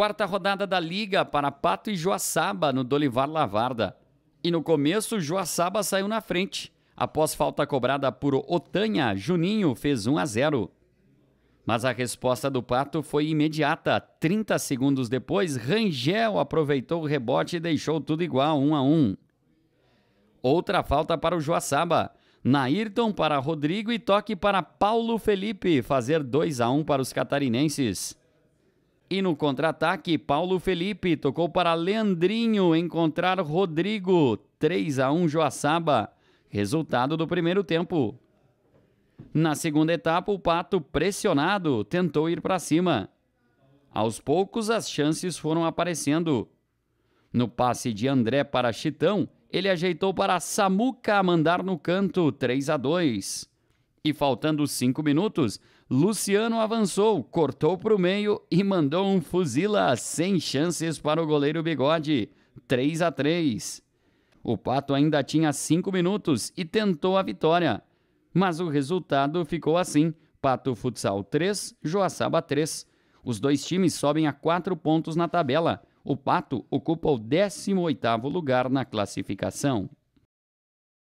Quarta rodada da Liga para Pato e Joaçaba no Dolivar Lavarda. E no começo, Joaçaba saiu na frente. Após falta cobrada por Otanha, Juninho fez 1 a 0. Mas a resposta do Pato foi imediata. 30 segundos depois, Rangel aproveitou o rebote e deixou tudo igual, 1 a 1. Outra falta para o Joaçaba. Nairton para Rodrigo e toque para Paulo Felipe, fazer 2 a 1 para os catarinenses. E no contra-ataque, Paulo Felipe tocou para Leandrinho encontrar Rodrigo. 3 a 1 Joaçaba. Resultado do primeiro tempo. Na segunda etapa, o Pato, pressionado, tentou ir para cima. Aos poucos, as chances foram aparecendo. No passe de André para Chitão, ele ajeitou para Samuca mandar no canto 3 a 2. E faltando cinco minutos, Luciano avançou, cortou para o meio e mandou um fuzila sem chances para o goleiro Bigode. 3 a 3. O Pato ainda tinha cinco minutos e tentou a vitória. Mas o resultado ficou assim: Pato Futsal 3, Joaçaba 3. Os dois times sobem a quatro pontos na tabela. O Pato ocupa o 18 lugar na classificação.